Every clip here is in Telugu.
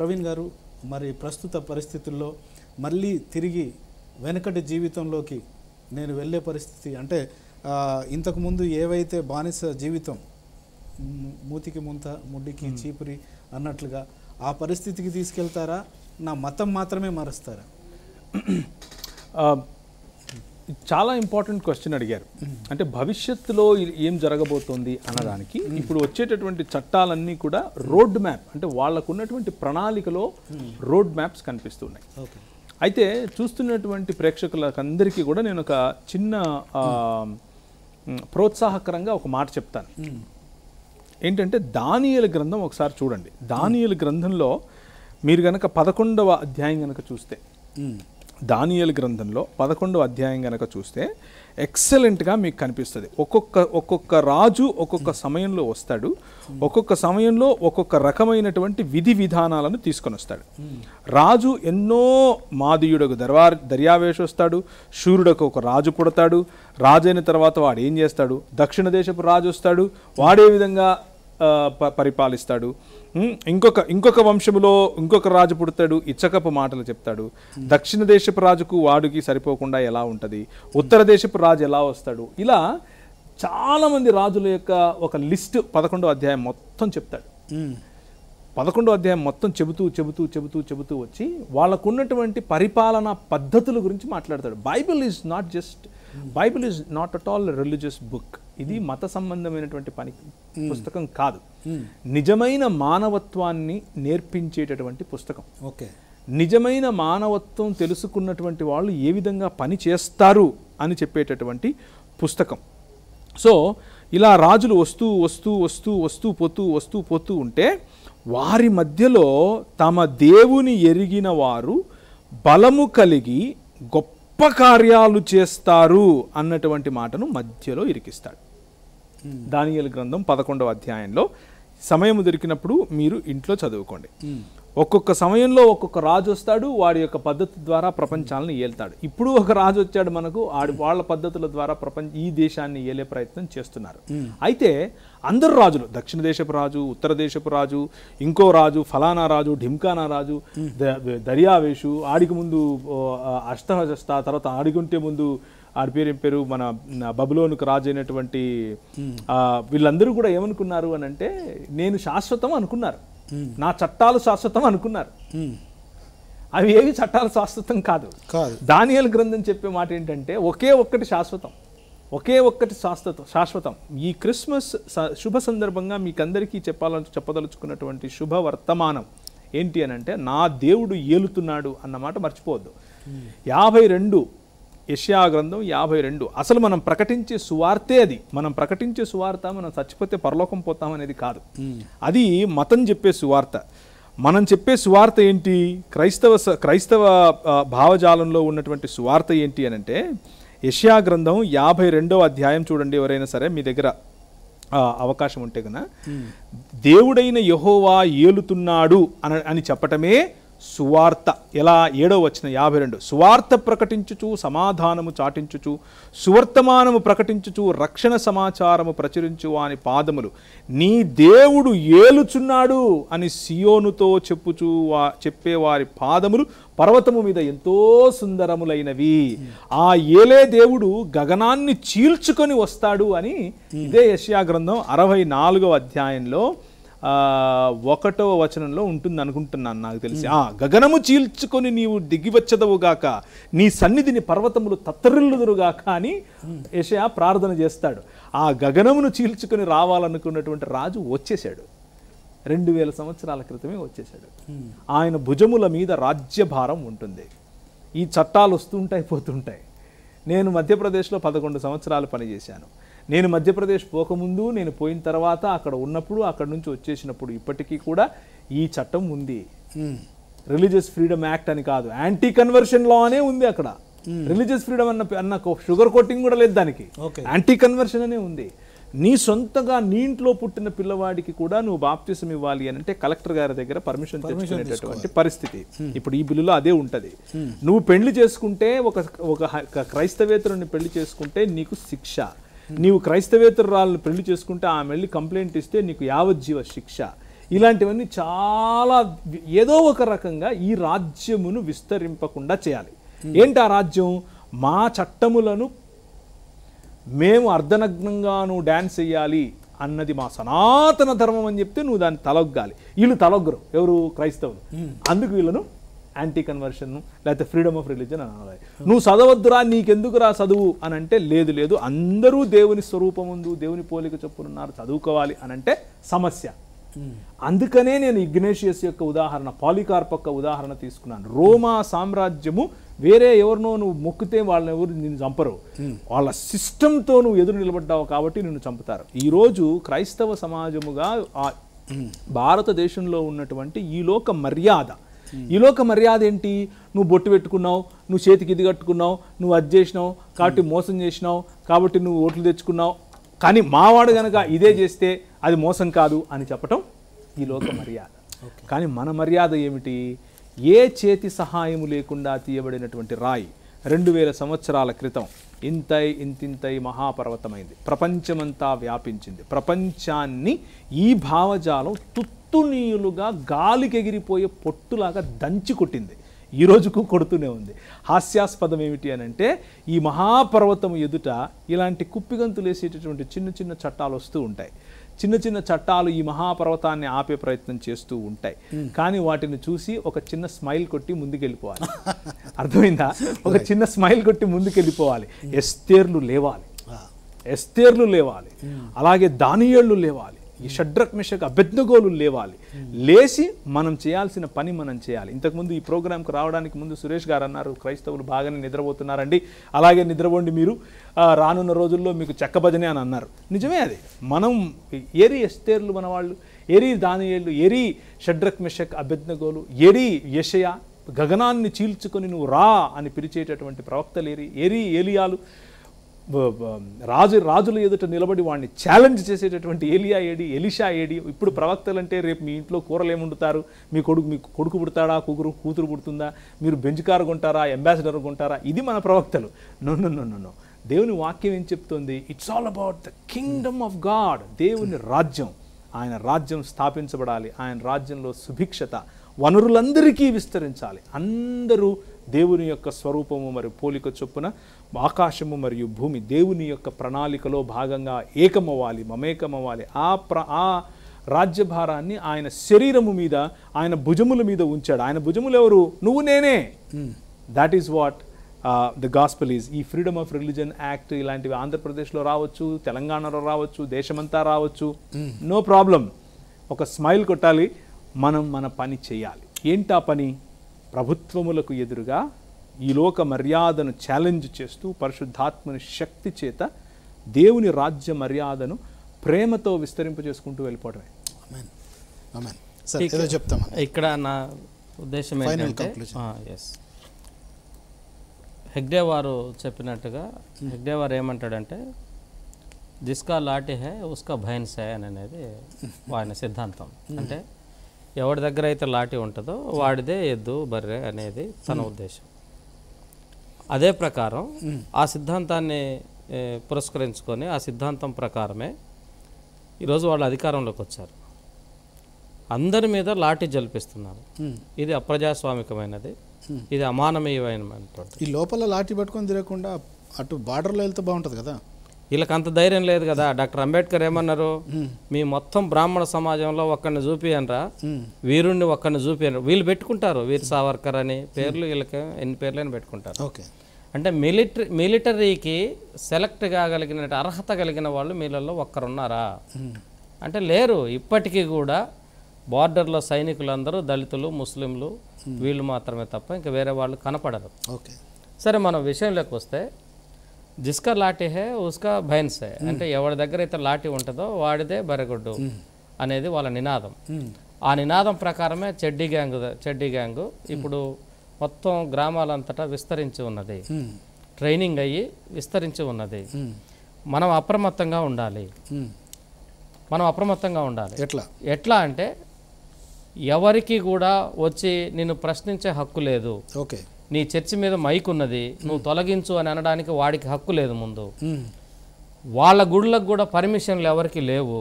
ప్రవీణ్ గారు మరి ప్రస్తుత పరిస్థితుల్లో మళ్ళీ తిరిగి వెనకటి జీవితంలోకి నేను వెళ్ళే పరిస్థితి అంటే ఇంతకుముందు ఏవైతే బానిస జీవితం మూతికి ముంత ముడ్డికి చీపురి అన్నట్లుగా ఆ పరిస్థితికి తీసుకెళ్తారా నా మతం మాత్రమే మారుస్తారా చాలా ఇంపార్టెంట్ క్వశ్చన్ అడిగారు అంటే భవిష్యత్తులో ఏం జరగబోతోంది అన్నదానికి ఇప్పుడు వచ్చేటటువంటి చట్టాలన్నీ కూడా రోడ్ మ్యాప్ అంటే వాళ్ళకు ఉన్నటువంటి ప్రణాళికలో రోడ్ మ్యాప్స్ కనిపిస్తున్నాయి అయితే చూస్తున్నటువంటి ప్రేక్షకులకందరికీ కూడా నేను ఒక చిన్న ప్రోత్సాహకరంగా ఒక మాట చెప్తాను ఏంటంటే దానియల గ్రంథం ఒకసారి చూడండి దానియల గ్రంథంలో మీరు కనుక పదకొండవ అధ్యాయం కనుక చూస్తే దానియల్ గ్రంథంలో పదకొండో అధ్యాయం కనుక చూస్తే ఎక్సలెంట్గా మీకు కనిపిస్తుంది ఒక్కొక్క ఒక్కొక్క రాజు ఒక్కొక్క hmm. సమయంలో వస్తాడు hmm. ఒక్కొక్క సమయంలో ఒక్కొక్క రకమైనటువంటి విధి విధానాలను తీసుకొని వస్తాడు hmm. రాజు ఎన్నో మాదీయుడకు దర్వార్ దర్యావేష వస్తాడు సూర్యుడకు ఒక రాజు పుడతాడు రాజైన తర్వాత వాడు ఏం చేస్తాడు దక్షిణ దేశపు రాజు వస్తాడు వాడే విధంగా పరిపాలిస్తాడు ఇంకొక ఇంకొక వంశములో ఇంకొక రాజు పుడతాడు ఇచ్చకపు మాటలు చెప్తాడు దక్షిణ దేశపు రాజుకు వాడుకి సరిపోకుండా ఎలా ఉంటుంది ఉత్తర దేశపు రాజు ఎలా వస్తాడు ఇలా చాలామంది రాజుల యొక్క ఒక లిస్ట్ పదకొండో అధ్యాయం మొత్తం చెప్తాడు పదకొండో అధ్యాయం మొత్తం చెబుతూ చెబుతూ చెబుతూ చెబుతూ వచ్చి వాళ్ళకున్నటువంటి పరిపాలనా పద్ధతుల గురించి మాట్లాడతాడు Bible is not just Bible is not at all religious book ఇది hmm. మత సంబంధమైనటువంటి పని hmm. పుస్తకం కాదు hmm. నిజమైన మానవత్వాన్ని నేర్పించేటటువంటి పుస్తకం ఓకే నిజమైన మానవత్వం తెలుసుకున్నటువంటి వాళ్ళు ఏ విధంగా పని చేస్తారు అని చెప్పేటటువంటి పుస్తకం సో ఇలా రాజులు వస్తూ వస్తూ వస్తూ వస్తూ పోతూ వస్తూ పోతూ ఉంటే వారి మధ్యలో తమ దేవుని ఎరిగిన వారు బలము కలిగి గొప్ప గొప్ప కార్యాలు చేస్తారు అన్నటువంటి మాటను మధ్యలో ఇరికిస్తాడు దానియల్ గ్రంథం పదకొండవ అధ్యాయంలో సమయం దొరికినప్పుడు మీరు ఇంట్లో చదువుకోండి ఒక్కొక్క సమయంలో ఒక్కొక్క రాజు వస్తాడు వాడి యొక్క పద్ధతి ద్వారా ప్రపంచాలను ఏల్తాడు ఇప్పుడు ఒక రాజు వచ్చాడు మనకు ఆడి వాళ్ళ పద్ధతుల ద్వారా ప్రపంచ ఈ దేశాన్ని ఏలే ప్రయత్నం చేస్తున్నారు అయితే అందరు రాజులు దక్షిణ దేశపు రాజు ఉత్తర దేశపు రాజు ఇంకో రాజు ఫలానా రాజు ఢిమ్కానా రాజు దర్యావేషు ఆడికి ముందు అష్టహజస్త తర్వాత ఆడిగుంటే ముందు ఆడి పేరు పేరు మన బబులోనికి రాజు అయినటువంటి వీళ్ళందరూ కూడా ఏమనుకున్నారు అని అంటే నేను శాశ్వతం అనుకున్నారు నా చట్టాలు శాశ్వతం అనుకున్నారు అవి ఏవి చట్టాలు శాశ్వతం కాదు దానియల్ గ్రంథం చెప్పే మాట ఏంటంటే ఒకే ఒక్కటి శాశ్వతం ఒకే ఒక్కటి శాశ్వతం శాశ్వతం ఈ క్రిస్మస్ శుభ సందర్భంగా మీకందరికీ చెప్పాలని చెప్పదలుచుకున్నటువంటి శుభ వర్తమానం ఏంటి అని అంటే నా దేవుడు ఏలుతున్నాడు అన్నమాట మర్చిపోవద్దు యాభై రెండు యష్యా గ్రంథం యాభై రెండు అసలు మనం ప్రకటించే సువార్తే అది మనం ప్రకటించే సువార్త మనం చచ్చిపోతే పరలోకం పోతాం అనేది కాదు అది మతం చెప్పే సువార్త మనం చెప్పే సువార్త ఏంటి క్రైస్తవ క్రైస్తవ భావజాలంలో ఉన్నటువంటి సువార్త ఏంటి అని అంటే యష్యా గ్రంథం యాభై రెండవ అధ్యాయం చూడండి ఎవరైనా సరే మీ దగ్గర అవకాశం ఉంటే కదా దేవుడైన యహోవా ఏలుతున్నాడు అని చెప్పటమే సువార్త ఎలా ఏడో వచ్చిన యాభై రెండు సువార్త ప్రకటించుచు సమాధానము చాటించుచు సువర్తమానము ప్రకటించుచు రక్షణ సమాచారము ప్రచురించు అని పాదములు నీ దేవుడు ఏలుచున్నాడు అని సియోనుతో చెప్పుచు వా చెప్పేవారి పాదములు పర్వతము మీద ఎంతో సుందరములైనవి ఆ ఏలే దేవుడు గగనాన్ని చీల్చుకొని వస్తాడు అని ఇదే యశ్యా గ్రంథం అరవై నాలుగవ అధ్యాయంలో ఒకటవ వచనంలో ఉంటుంది అనుకుంటున్నాను నాకు తెలిసి ఆ గగనము చీల్చుకొని నీవు దిగివచ్చదవుగాక నీ సన్నిధిని పర్వతములు తత్తరిల్లుదురుగాక అని యషయా ప్రార్థన చేస్తాడు ఆ గగనమును చీల్చుకొని రావాలనుకున్నటువంటి రాజు వచ్చేశాడు రెండు వేల సంవత్సరాల క్రితమే వచ్చేశాడు ఆయన భుజముల మీద రాజ్యభారం ఉంటుంది ఈ చట్టాలు వస్తుంటాయి పోతుంటాయి నేను మధ్యప్రదేశ్లో పదకొండు సంవత్సరాలు పనిచేశాను నేను మధ్యప్రదేశ్ పోకముందు నేను పోయిన తర్వాత అక్కడ ఉన్నప్పుడు అక్కడ నుంచి వచ్చేసినప్పుడు ఇప్పటికీ కూడా ఈ చట్టం ఉంది రిలీజియస్ ఫ్రీడమ్ యాక్ట్ అని కాదు యాంటీ కన్వర్షన్ లా అనే ఉంది అక్కడ రిలీజియస్ ఫ్రీడమ్ అన్న అన్న షుగర్ కోటింగ్ కూడా లేదు దానికి యాంటీ కన్వర్షన్ అనే ఉంది నీ సొంతగా నీ ఇంట్లో పుట్టిన పిల్లవాడికి కూడా నువ్వు బాప్తిసం ఇవ్వాలి అని అంటే కలెక్టర్ గారి దగ్గర పర్మిషన్ తెచ్చుకునేటటువంటి పరిస్థితి ఇప్పుడు ఈ బిల్లులో అదే ఉంటుంది నువ్వు పెళ్లి చేసుకుంటే ఒక ఒక క్రైస్తవేతరుని పెళ్లి చేసుకుంటే నీకు శిక్ష నీవు క్రైస్తవేతరాలను పెళ్లి చేసుకుంటే ఆమె వెళ్ళి కంప్లైంట్ ఇస్తే నీకు యావజ్జీవ శిక్ష ఇలాంటివన్నీ చాలా ఏదో ఒక రకంగా ఈ రాజ్యమును విస్తరింపకుండా చేయాలి ఏంటి ఆ రాజ్యం మా చట్టములను మేము అర్ధనగ్నంగా నువ్వు డ్యాన్స్ వేయాలి అన్నది మా సనాతన ధర్మం అని చెప్తే నువ్వు దాన్ని తలొగ్గాలి వీళ్ళు తలొగ్గరు ఎవరు క్రైస్తవులు అందుకు వీళ్ళను యాంటీ కన్వర్షన్ లేకపోతే ఫ్రీడమ్ ఆఫ్ రిలీజన్ అని అనాలి నువ్వు చదవద్దురా నీకెందుకురా చదువు అని అంటే లేదు లేదు అందరూ దేవుని స్వరూపం ఉంది దేవుని పోలిక చెప్పునున్నారు చదువుకోవాలి అని అంటే సమస్య అందుకనే నేను ఇగ్నేషియస్ యొక్క ఉదాహరణ పాలికార్ప్ ఉదాహరణ తీసుకున్నాను రోమా సామ్రాజ్యము వేరే ఎవరినో నువ్వు మొక్కితే వాళ్ళని ఎవరు నిన్ను చంపరు వాళ్ళ సిస్టంతో నువ్వు ఎదురు నిలబడ్డావు కాబట్టి నిన్ను చంపుతారు ఈరోజు క్రైస్తవ సమాజముగా భారతదేశంలో ఉన్నటువంటి ఈ లోక మర్యాద ఈలోక మర్యాద ఏంటి నువ్వు బొట్టు పెట్టుకున్నావు నువ్వు చేతికి ఇది కట్టుకున్నావు నువ్వు అది చేసినావు కాబట్టి మోసం చేసినావు కాబట్టి నువ్వు ఓట్లు తెచ్చుకున్నావు కానీ మావాడు గనక ఇదే చేస్తే అది మోసం కాదు అని చెప్పటం ఈ లోక మర్యాద కానీ మన మర్యాద ఏమిటి ఏ చేతి సహాయము లేకుండా తీయబడినటువంటి రాయి రెండు వేల సంవత్సరాల క్రితం ఇంతై ఇంతింతై మహాపర్వతమైంది ప్రపంచమంతా వ్యాపించింది ప్రపంచాన్ని ఈ భావజాలం తుత్ పట్టునీయులుగా గాలికి ఎగిరిపోయే పొట్టులాగా దంచి కొట్టింది ఈ రోజుకు కొడుతూనే ఉంది హాస్యాస్పదం ఏమిటి అని అంటే ఈ మహాపర్వతం ఎదుట ఇలాంటి కుప్పిగంతులు వేసేటటువంటి చిన్న చిన్న చట్టాలు వస్తూ ఉంటాయి చిన్న చిన్న చట్టాలు ఈ మహాపర్వతాన్ని ఆపే ప్రయత్నం చేస్తూ ఉంటాయి కానీ వాటిని చూసి ఒక చిన్న స్మైల్ కొట్టి ముందుకెళ్ళిపోవాలి అర్థమైందా ఒక చిన్న స్మైల్ కొట్టి ముందుకెళ్ళిపోవాలి ఎస్తేర్లు లేవాలి ఎస్తేర్లు లేవాలి అలాగే దానియేళ్లు లేవాలి ఈ షడ్రక్ మిషక్ అభ్యర్థగోలు లేవాలి లేచి మనం చేయాల్సిన పని మనం చేయాలి ఇంతకుముందు ఈ ప్రోగ్రాంకు రావడానికి ముందు సురేష్ గారు అన్నారు క్రైస్తవులు బాగానే నిద్రపోతున్నారండి అలాగే నిద్రపోండి మీరు రానున్న రోజుల్లో మీకు చెక్క భజనే అని అన్నారు నిజమే అది మనం ఎరి ఎస్తేర్లు మన వాళ్ళు ఎరి దానియేళ్ళు ఎరి షడ్రక్ మిషక్ అభ్యర్థగోలు ఎరి యషయ గగనాన్ని చీల్చుకొని నువ్వు రా అని పిలిచేటటువంటి ప్రవక్తలు ఎరి ఎరి ఏలియాలు రాజు రాజుల ఎదుట నిలబడి వాడిని ఛాలెంజ్ చేసేటటువంటి ఏలియా ఏడి ఎలిషా ఏడి ఇప్పుడు ప్రవక్తలంటే రేపు మీ ఇంట్లో కూరలు వండుతారు మీ కొడుకు మీ కొడుకు పుడతాడా కూకురు కూతురు పుడుతుందా మీరు బెంచ్ కారు కొంటారా అంబాసిడర్ కొంటారా ఇది మన ప్రవక్తలు నన్ను నన్ను నన్ను దేవుని వాక్యం ఏం చెప్తుంది it's all about the kingdom of God దేవుని రాజ్యం ఆయన రాజ్యం స్థాపించబడాలి ఆయన రాజ్యంలో సుభిక్షత వనరులందరికీ విస్తరించాలి అందరూ దేవుని యొక్క స్వరూపము మరియు పోలిక చొప్పున ఆకాశము మరియు భూమి దేవుని యొక్క ప్రణాళికలో భాగంగా ఏకమవ్వాలి మమేకమవ్వాలి ఆ ప్ర ఆ రాజ్యభారాన్ని ఆయన శరీరము మీద ఆయన భుజముల మీద ఉంచాడు ఆయన భుజములు ఎవరు నువ్వు నేనే that is what the gospel is ఈ ఫ్రీడమ్ ఆఫ్ రిలీజన్ యాక్ట్ ఇలాంటివి ఆంధ్రప్రదేశ్లో రావచ్చు తెలంగాణలో రావచ్చు దేశమంతా రావచ్చు నో hmm. ప్రాబ్లం ఒక స్మైల్ కొట్టాలి మనం మన పని చేయాలి ఆ పని ప్రభుత్వములకు ఎదురుగా ఈ లోక మర్యాదను ఛాలెంజ్ చేస్తూ పరిశుద్ధాత్మని శక్తి చేత దేవుని రాజ్య మర్యాదను ప్రేమతో చేసుకుంటూ వెళ్ళిపోవడమే చెప్తాం ఇక్కడ నా ఉద్దేశం ఏంటంటే హెగ్డే వారు చెప్పినట్టుగా హెగ్డే వారు ఏమంటాడంటే జిస్కా లాటి హే ఉస్కా భయన్స్ హే అని అనేది ఆయన సిద్ధాంతం అంటే ఎవరి దగ్గర అయితే లాటి ఉంటుందో వాడిదే ఎద్దు బర్రె అనేది తన ఉద్దేశం అదే ప్రకారం ఆ సిద్ధాంతాన్ని పురస్కరించుకొని ఆ సిద్ధాంతం ప్రకారమే ఈరోజు వాళ్ళు అధికారంలోకి వచ్చారు అందరి మీద లాఠీ జల్పిస్తున్నారు ఇది అప్రజాస్వామికమైనది ఇది అమానవీయమైనటువంటి ఈ లోపల లాఠీ పట్టుకొని తిరగకుండా అటు బార్డర్లో వెళ్తే బాగుంటుంది కదా వీళ్ళకి అంత ధైర్యం లేదు కదా డాక్టర్ అంబేద్కర్ ఏమన్నారు మీ మొత్తం బ్రాహ్మణ సమాజంలో ఒక్కడిని చూపియనరా వీరుణ్ణి ఒక్కడిని చూపియనరు వీళ్ళు పెట్టుకుంటారు వీర్ సావర్కర్ అని పేర్లు వీళ్ళకి ఎన్ని పేర్లని పెట్టుకుంటారు ఓకే అంటే మిలిటరీ మిలిటరీకి సెలెక్ట్ కాగలిగిన అర్హత కలిగిన వాళ్ళు మీలలో ఒక్కరున్నారా అంటే లేరు ఇప్పటికీ కూడా బార్డర్లో సైనికులందరూ దళితులు ముస్లింలు వీళ్ళు మాత్రమే తప్ప ఇంకా వేరే వాళ్ళు కనపడరు ఓకే సరే మనం విషయంలోకి వస్తే జిస్కా లాఠీ హే ఉస్కా భైన్స్ హే అంటే ఎవరి దగ్గర అయితే లాఠీ ఉంటుందో వాడిదే బరగొడ్డు అనేది వాళ్ళ నినాదం ఆ నినాదం ప్రకారమే చెడ్డీ గ్యాంగ్ చెడ్డీ గ్యాంగ్ ఇప్పుడు మొత్తం గ్రామాలంతటా విస్తరించి ఉన్నది ట్రైనింగ్ అయ్యి విస్తరించి ఉన్నది మనం అప్రమత్తంగా ఉండాలి మనం అప్రమత్తంగా ఉండాలి ఎట్లా ఎట్లా అంటే ఎవరికి కూడా వచ్చి నిన్ను ప్రశ్నించే హక్కు లేదు ఓకే నీ చర్చి మీద మైక్ ఉన్నది నువ్వు తొలగించు అని అనడానికి వాడికి హక్కు లేదు ముందు వాళ్ళ గుళ్ళకు కూడా పర్మిషన్లు ఎవరికి లేవు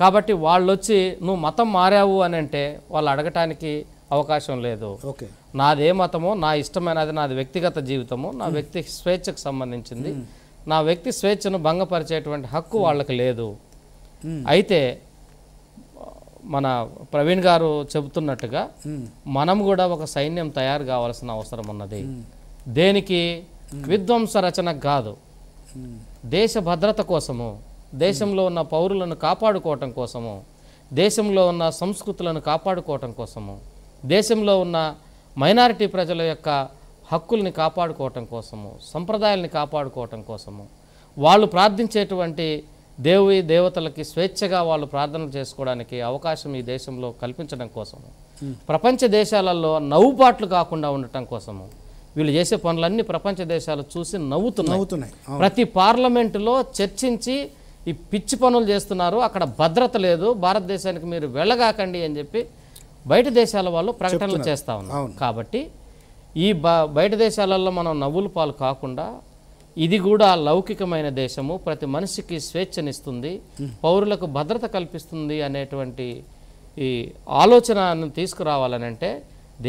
కాబట్టి వాళ్ళు వచ్చి నువ్వు మతం మారావు అని అంటే వాళ్ళు అడగటానికి అవకాశం లేదు ఓకే నాదే మతమో నా ఇష్టమైనది నాది వ్యక్తిగత జీవితము నా వ్యక్తి స్వేచ్ఛకు సంబంధించింది నా వ్యక్తి స్వేచ్ఛను భంగపరిచేటువంటి హక్కు వాళ్ళకి లేదు అయితే మన ప్రవీణ్ గారు చెబుతున్నట్టుగా hmm. మనం కూడా ఒక సైన్యం తయారు కావాల్సిన అవసరం ఉన్నది hmm. దేనికి hmm. విధ్వంస రచన కాదు దేశ భద్రత కోసము దేశంలో ఉన్న పౌరులను కాపాడుకోవటం కోసము దేశంలో ఉన్న సంస్కృతులను కాపాడుకోవటం కోసము దేశంలో ఉన్న మైనారిటీ ప్రజల యొక్క హక్కుల్ని కాపాడుకోవటం కోసము సంప్రదాయాల్ని కాపాడుకోవటం కోసము వాళ్ళు ప్రార్థించేటువంటి దేవి దేవతలకి స్వేచ్ఛగా వాళ్ళు ప్రార్థనలు చేసుకోవడానికి అవకాశం ఈ దేశంలో కల్పించడం కోసము ప్రపంచ దేశాలలో నవ్వుపాట్లు కాకుండా ఉండటం కోసము వీళ్ళు చేసే పనులన్నీ ప్రపంచ దేశాలు చూసి నవ్వుతున్నాయి ప్రతి పార్లమెంటులో చర్చించి ఈ పిచ్చి పనులు చేస్తున్నారు అక్కడ భద్రత లేదు భారతదేశానికి మీరు వెళ్ళగాకండి అని చెప్పి బయట దేశాల వాళ్ళు ప్రకటనలు చేస్తూ ఉన్నారు కాబట్టి ఈ బయట దేశాలలో మనం నవ్వుల పాలు కాకుండా ఇది కూడా లౌకికమైన దేశము ప్రతి మనిషికి స్వేచ్ఛనిస్తుంది పౌరులకు భద్రత కల్పిస్తుంది అనేటువంటి ఈ ఆలోచనను అంటే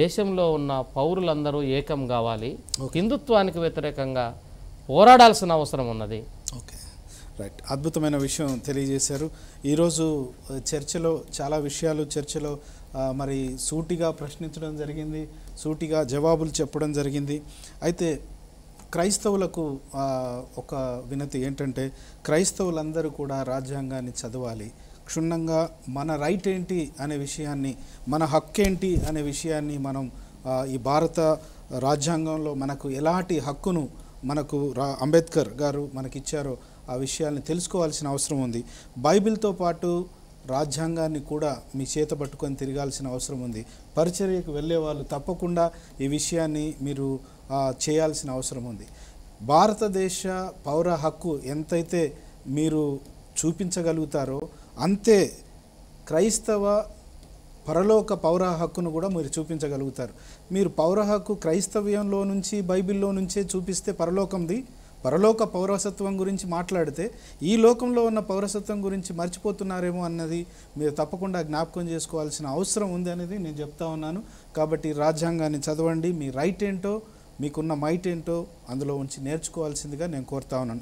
దేశంలో ఉన్న పౌరులందరూ ఏకం కావాలి హిందుత్వానికి వ్యతిరేకంగా పోరాడాల్సిన అవసరం ఉన్నది ఓకే రైట్ అద్భుతమైన విషయం తెలియజేశారు ఈరోజు చర్చలో చాలా విషయాలు చర్చలో మరి సూటిగా ప్రశ్నించడం జరిగింది సూటిగా జవాబులు చెప్పడం జరిగింది అయితే క్రైస్తవులకు ఒక వినతి ఏంటంటే క్రైస్తవులందరూ కూడా రాజ్యాంగాన్ని చదవాలి క్షుణ్ణంగా మన రైట్ ఏంటి అనే విషయాన్ని మన హక్కు ఏంటి అనే విషయాన్ని మనం ఈ భారత రాజ్యాంగంలో మనకు ఎలాంటి హక్కును మనకు రా అంబేద్కర్ గారు మనకిచ్చారో ఆ విషయాల్ని తెలుసుకోవాల్సిన అవసరం ఉంది బైబిల్తో పాటు రాజ్యాంగాన్ని కూడా మీ చేత పట్టుకొని తిరగాల్సిన అవసరం ఉంది పరిచర్యకు వెళ్ళే వాళ్ళు తప్పకుండా ఈ విషయాన్ని మీరు చేయాల్సిన అవసరం ఉంది భారతదేశ పౌర హక్కు ఎంతైతే మీరు చూపించగలుగుతారో అంతే క్రైస్తవ పరలోక పౌర హక్కును కూడా మీరు చూపించగలుగుతారు మీరు పౌర హక్కు క్రైస్తవ్యంలో నుంచి బైబిల్లో నుంచే చూపిస్తే పరలోకంది పరలోక పౌరసత్వం గురించి మాట్లాడితే ఈ లోకంలో ఉన్న పౌరసత్వం గురించి మర్చిపోతున్నారేమో అన్నది మీరు తప్పకుండా జ్ఞాపకం చేసుకోవాల్సిన అవసరం ఉంది అనేది నేను చెప్తా ఉన్నాను కాబట్టి రాజ్యాంగాన్ని చదవండి మీ రైట్ ఏంటో మీకున్న మైట్ ఏంటో అందులో ఉంచి నేర్చుకోవాల్సిందిగా నేను కోరుతా ఉన్నాను